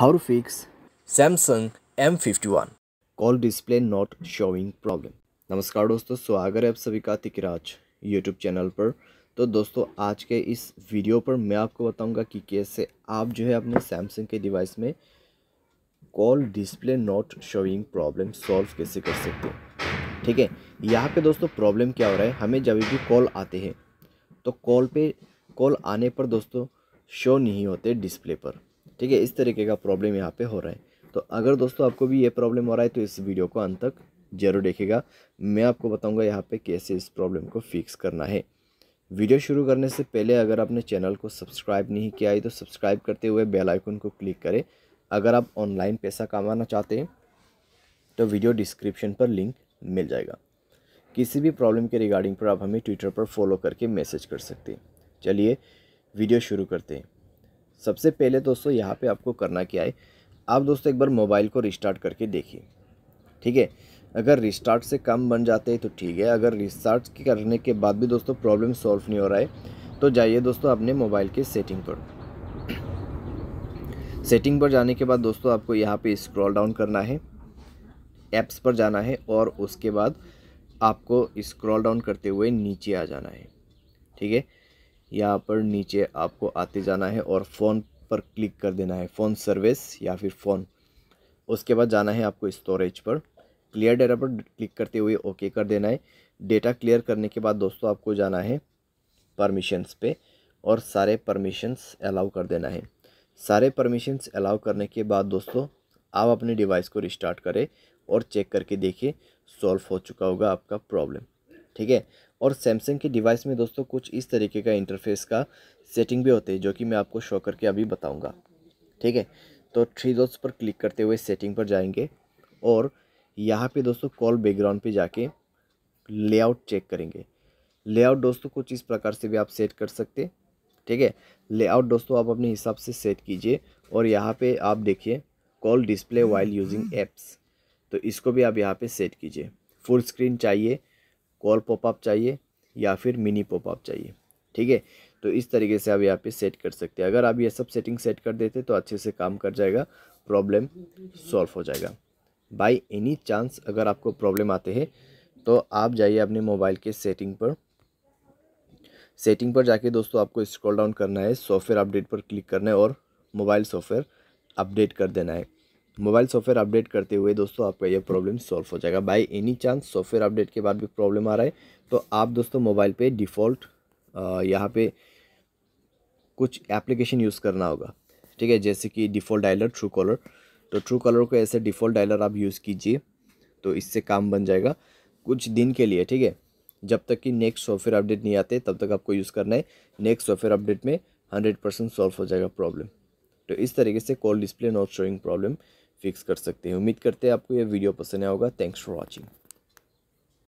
How to fix Samsung M51 call display not showing problem नमस्कार दोस्तों स्वागत है आप सभी का तिकराज यूट्यूब चैनल पर तो दोस्तों आज के इस वीडियो पर मैं आपको बताऊंगा कि कैसे आप जो है अपने सैमसंग के डिवाइस में call display not showing problem solve कैसे कर सकते हैं ठीक है यहाँ पे दोस्तों प्रॉब्लम क्या हो रहा है हमें जब भी कॉल आते हैं तो कॉल पे कॉल आने पर दोस्तों शो नहीं होते डिस्प्ले पर ठीक है इस तरीके का प्रॉब्लम यहाँ पे हो रहा है तो अगर दोस्तों आपको भी ये प्रॉब्लम हो रहा है तो इस वीडियो को अंत तक जरूर देखेगा मैं आपको बताऊँगा यहाँ पर कैसे इस प्रॉब्लम को फिक्स करना है वीडियो शुरू करने से पहले अगर आपने चैनल को सब्सक्राइब नहीं किया है तो सब्सक्राइब करते हुए बेल आइकन को क्लिक करें अगर आप ऑनलाइन पैसा कमाना चाहते हैं तो वीडियो डिस्क्रिप्शन पर लिंक मिल जाएगा किसी भी प्रॉब्लम के रिगार्डिंग पर आप हमें ट्विटर पर फॉलो करके मैसेज कर सकते हैं चलिए वीडियो शुरू करते हैं सबसे पहले दोस्तों यहाँ पे आपको करना क्या है आप दोस्तों एक बार मोबाइल को रिस्टार्ट करके देखिए ठीक है अगर रिस्टार्ट से कम बन जाते हैं तो ठीक है अगर रिस्टार्ट करने के बाद भी दोस्तों प्रॉब्लम सॉल्व नहीं हो रहा है तो जाइए दोस्तों अपने मोबाइल के सेटिंग पर सेटिंग पर जाने के बाद दोस्तों आपको यहाँ पर स्क्रॉल डाउन करना है ऐप्स पर जाना है और उसके बाद आपको स्क्रॉल डाउन करते हुए नीचे आ जाना है ठीक है यहाँ पर नीचे आपको आते जाना है और फ़ोन पर क्लिक कर देना है फ़ोन सर्विस या फिर फ़ोन उसके बाद जाना है आपको स्टोरेज पर क्लियर डेटा पर क्लिक करते हुए ओके कर देना है डेटा क्लियर करने के बाद दोस्तों आपको जाना है परमिशंस पे और सारे परमिशंस अलाउ कर देना है सारे परमिशंस अलाउ करने के बाद दोस्तों आप अपने डिवाइस को रिस्टार्ट करें और चेक करके देखें सॉल्व हो चुका होगा आपका प्रॉब्लम ठीक है और सैमसंग के डिवाइस में दोस्तों कुछ इस तरीके का इंटरफेस का सेटिंग भी होते हैं जो कि मैं आपको शो करके अभी बताऊँगा ठीक है तो थ्री डॉट्स पर क्लिक करते हुए सेटिंग पर जाएंगे और यहाँ पे दोस्तों कॉल बैकग्राउंड पे जाके लेआउट चेक करेंगे लेआउट दोस्तों कुछ इस प्रकार से भी आप सेट कर सकते ठीक है लेआउट दोस्तों आप अपने हिसाब से सेट कीजिए और यहाँ पे आप देखिए call display while using apps तो इसको भी आप यहाँ पे सेट कीजिए फुल स्क्रीन चाहिए कॉल पॉपअप चाहिए या फिर मिनी पॉपअप चाहिए ठीक है तो इस तरीके से आप यहाँ पे सेट कर सकते हैं अगर आप ये सब सेटिंग सेट कर देते तो अच्छे से काम कर जाएगा प्रॉब्लम सॉल्व हो जाएगा बाय एनी चांस अगर आपको प्रॉब्लम आते हैं तो आप जाइए अपने मोबाइल के सेटिंग पर सेटिंग पर जाके दोस्तों आपको स्क्रॉल डाउन करना है सॉफ्टवेयर अपडेट पर क्लिक करना है और मोबाइल सॉफ्टवेयर अपडेट कर देना है मोबाइल सॉफ्टवेयर अपडेट करते हुए दोस्तों आपका ये प्रॉब्लम सॉल्व हो जाएगा by any chance software update के बाद भी प्रॉब्लम आ रहा है तो आप दोस्तों मोबाइल पे डिफ़ॉल्ट यहाँ पे कुछ एप्लीकेशन यूज़ करना होगा ठीक है जैसे कि डिफ़ॉल्ट डायलर ट्रू कॉलर तो ट्रू कॉलर को ऐसे डिफ़ॉल्ट डायलर आप यूज़ कीजिए तो इससे काम बन जाएगा कुछ दिन के लिए ठीक है जब तक कि नेक्स्ट सॉफ्टवेयर अपडेट नहीं आते तब तक आपको यूज़ करना है नेक्स्ट सॉफ्टवेयर अपडेट में हंड्रेड परसेंट सॉल्व हो जाएगा प्रॉब्लम तो इस तरीके से call display not showing problem fix कर सकते हैं उम्मीद करते हैं आपको यह वीडियो पसंद आया होगा थैंक्स फॉर वॉचिंग